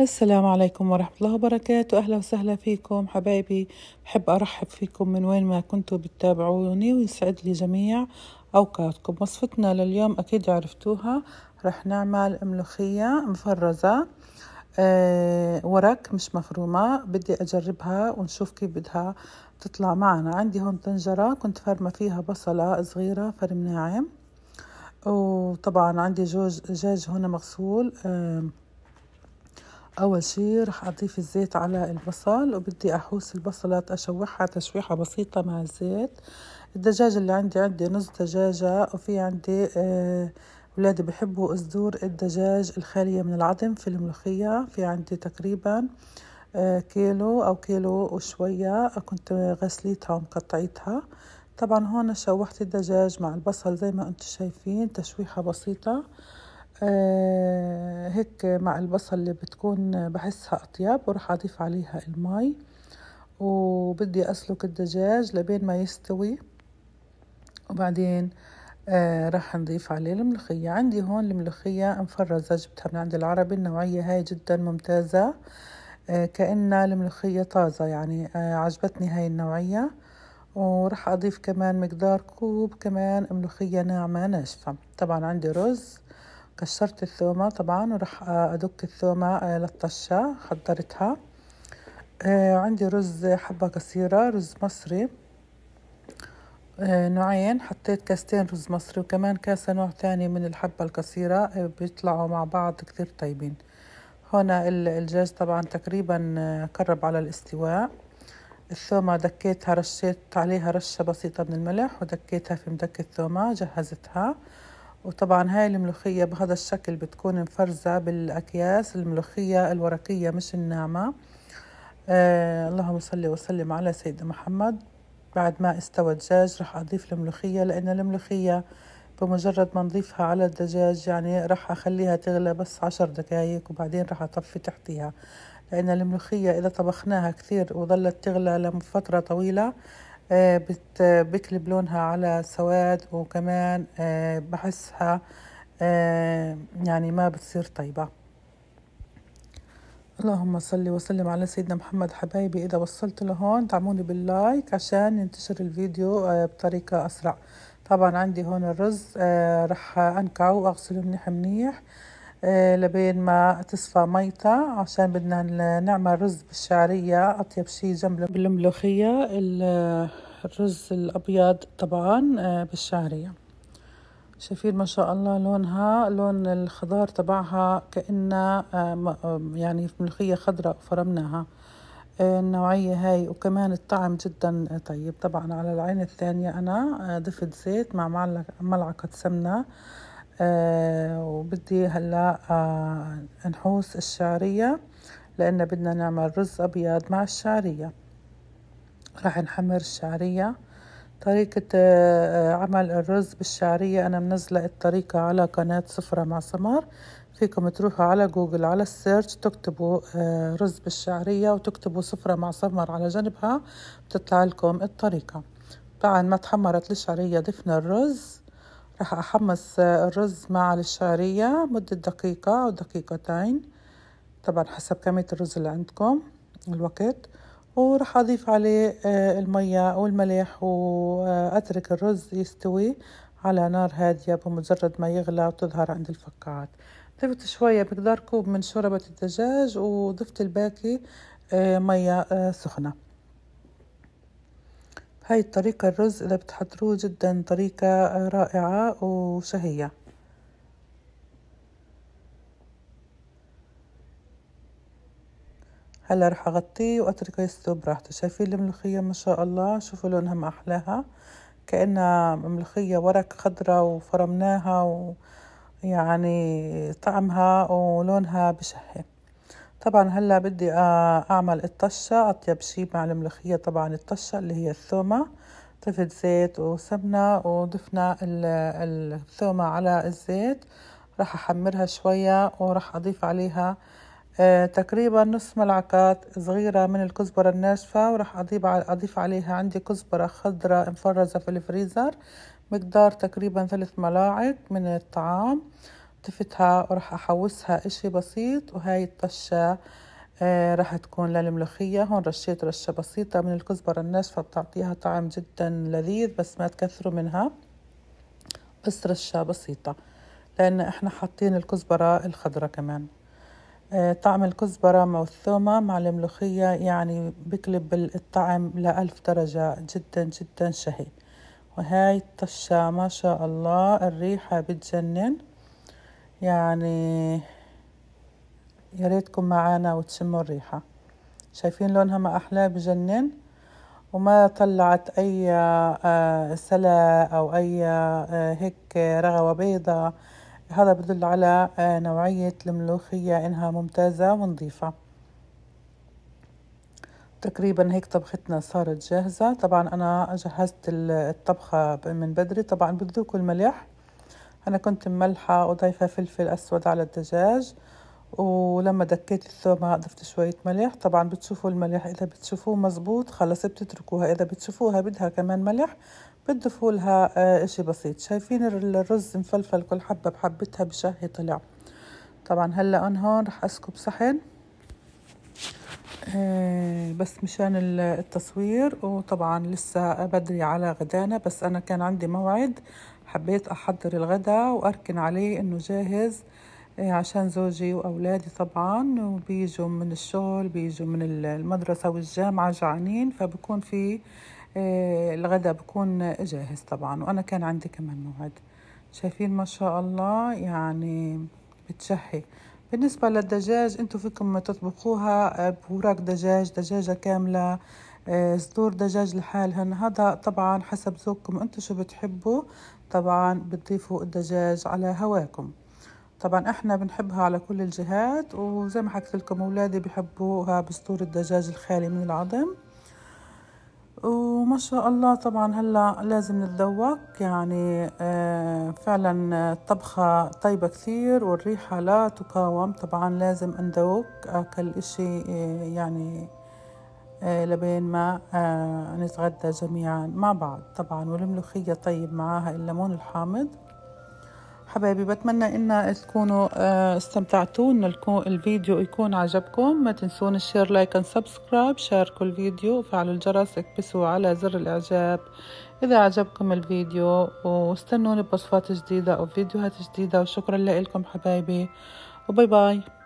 السلام عليكم ورحمة الله وبركاته أهلا وسهلا فيكم حبايبي بحب أرحب فيكم من وين ما كنتوا بتتابعوني ويسعد لي جميع أوقاتكم وصفتنا لليوم أكيد عرفتوها رح نعمل ملوخية مفرزة أه مش مفرومة بدي أجربها ونشوف كيف بدها تطلع معنا عندي هون طنجرة كنت فرمة فيها بصلة صغيرة فرم ناعم وطبعا عندي جوج دجاج هنا مغسول أه أول شي رح أضيف الزيت على البصل وبدي أحوس البصلات أشوحها تشويحة بسيطة مع الزيت الدجاج اللي عندي عندي نص دجاجة وفي عندي آه، أولادي ولادي بحبوا أصدور الدجاج الخالية من العظم في الملوخية في عندي تقريبا آه، كيلو أو كيلو وشوية كنت غسليتها ومقطعيتها طبعا هون شوحت الدجاج مع البصل زي ما انتم شايفين تشويحة بسيطة آه، هيك مع البصل اللي بتكون بحسها أطيب وراح أضيف عليها المي وبدي أسلق الدجاج لبين ما يستوي وبعدين آه راح نضيف عليه الملوخية عندي هون الملوخية مفرزة جبتها من عند العربي النوعية هاي جدا ممتازة آه كأنها الملوخية طازة يعني آه عجبتني هاي النوعية وراح أضيف كمان مقدار كوب كمان ملوخية ناعمة ناشفة طبعا عندي رز كسرت الثومة طبعا وراح أدك الثومة آه، للطشة حضرتها آه، عندي رز حبة قصيرة رز مصري آه، نوعين حطيت كاستين رز مصري وكمان كاسة نوع تاني من الحبة القصيرة بيطلعوا مع بعض كتير طيبين هنا الدجاج طبعا تقريبا قرب على الاستواء الثومة دكيتها رشيت عليها رشة بسيطة من الملح ودكيتها في مدك الثومة جهزتها وطبعا هاي الملوخية بهذا الشكل بتكون مفرزة بالأكياس الملوخية الورقية مش الناعمة آه اللهم صل وسلم على سيدنا محمد بعد ما استوى الدجاج رح أضيف الملوخية لأن الملوخية بمجرد ما نضيفها على الدجاج يعني رح أخليها تغلى بس عشر دقايق وبعدين رح أطفي تحتيها لأن الملوخية إذا طبخناها كثير وظلت تغلى لفترة طويلة آه، بقلب لونها على سواد وكمان آه، بحسها آه، يعني ما بتصير طيبة اللهم صل وسلم على سيدنا محمد حبايبي إذا وصلت لهون دعموني باللايك عشان ينتشر الفيديو بطريقة أسرع طبعا عندي هون الرز رح أنكعه وأغسله منيح منيح آه، لبين ما تصفى ميتها عشان بدنا نعمل رز بالشعرية أطيب شي جنب بالملوخية الرز الأبيض طبعا آه، بالشعرية شايفين ما شاء الله لونها لون الخضار تبعها كأنها آه، يعني ملوخية خضراء فرمناها النوعية هاي وكمان الطعم جدا طيب طبعا على العين الثانية أنا ضفت زيت مع ملعقة سمنة آه، وبدي هلا آه نحوس الشعرية لأن بدنا نعمل رز أبيض مع الشعرية راح نحمر الشعرية طريقة آه عمل الرز بالشعرية أنا منزلة الطريقة على قناة سفرة مع سمر فيكم تروحوا على جوجل على السيرش تكتبوا آه، رز بالشعرية وتكتبوا سفرة مع سمر على جنبها بتطلع لكم الطريقة بعد ما تحمرت الشعرية ضفنا الرز راح أحمص الرز مع الشعرية مدة دقيقة أو دقيقتين طبعا حسب كمية الرز اللي عندكم الوقت وراح أضيف عليه آه، المية والملح وأترك الرز يستوي على نار هادية بمجرد ما يغلى وتظهر عند الفقاعات ضفت شوية مقدار كوب من شوربة الدجاج وضفت الباقي آه، مية آه، سخنة هاي الطريقة الرز اللي بتحضروه جدا طريقة رائعة وشهية هلا رح اغطيه واتركه يستوي براحته شايفين الملوخية ما شاء الله شوفوا لونها ما احلاها كأنها ملوخية ورق خضرة وفرمناها ويعني طعمها ولونها بشهي طبعا هلا بدي آه، اعمل الطشه اطيب شيء مع الملوخيه طبعا الطشه اللي هي الثومه طفت زيت وسمنه وضفنا الثومه على الزيت راح احمرها شويه وراح اضيف عليها آه، تقريبا نص ملعقات صغيرة من الكزبرة الناشفة وراح أضيف أضيف عليها عندي كزبرة خضراء مفرزة في الفريزر مقدار تقريبا ثلاث ملاعق من الطعام تفتها ورح احوصها اشي بسيط وهاي الطشة آه، رح راح تكون للملوخية هون رشيت رشة بسيطة من الكزبرة الناشفة بتعطيها طعم جدا لذيذ بس ما تكثروا منها بس رشة بسيطة لأن احنا حاطين الكزبرة الخضرة كمان آه، طعم الكزبرة مع الثومة مع الملوخية يعني بقلب الطعم لألف درجة جدا جدا شهي وهاي الطشة ما شاء الله الريحة بتجنن يعني يا ريتكم معانا وتشموا الريحة شايفين لونها ما أحلاه بجنن وما طلعت أي آه، سلا أو أي آه، هيك رغوة بيضة هذا بدل على آه، نوعية الملوخية إنها ممتازة ونظيفة تقريبا هيك طبختنا صارت جاهزة طبعا أنا جهزت الطبخة من بدري طبعا بتذوقوا الملح أنا كنت مملحة وضايفة فلفل أسود على الدجاج ولما دكيت الثومة ضفت شوية ملح طبعا بتشوفوا الملح إذا بتشوفوه مزبوط خلص بتتركوها إذا بتشوفوها بدها كمان ملح بتضيفوا لها آه، إشي بسيط شايفين الرز مفلفل كل حبة بحبتها بشهي طلع طبعا هلا أنا هون رح أسكب صحن إيه، بس مشان التصوير وطبعا لسه بدري على غدانا بس أنا كان عندي موعد حبيت أحضر الغداء وأركن عليه إنه جاهز إيه، عشان زوجي وأولادي طبعا وبيجوا من الشغل بيجوا من المدرسة والجامعة جعانين فبكون في إيه، الغداء بكون جاهز طبعا وأنا كان عندي كمان موعد شايفين ما شاء الله يعني بتشهي بالنسبة للدجاج انتو فيكم تطبخوها آه، بوراق دجاج دجاجة كاملة آه، صدور دجاج لحالهن هذا طبعا حسب ذوقكم انتو شو بتحبوا طبعا بتضيفوا الدجاج على هواكم طبعا احنا بنحبها على كل الجهات وزي ما حكيت لكم اولادي بحبوها بصدور الدجاج الخالي من العظم وما شاء الله طبعا هلا لازم نتذوق يعني آه، فعلا الطبخة طيبة كثير والريحة لا تقاوم طبعا لازم نذوق اكل اشي آه، يعني آه، لبين ما نتغدى جميعا مع بعض طبعا والملوخية طيب معاها الليمون الحامض حبايبي بتمنى ان تكونوا آه، استمتعتوا ان الفيديو يكون عجبكم ما تنسون الشير لايك اند سبسكرايب شاركوا الفيديو وفعلوا الجرس اكبسوا على زر الاعجاب اذا عجبكم الفيديو واستنوني بوصفات جديدة او فيديوهات جديدة وشكرا لكم حبايبي وباي باي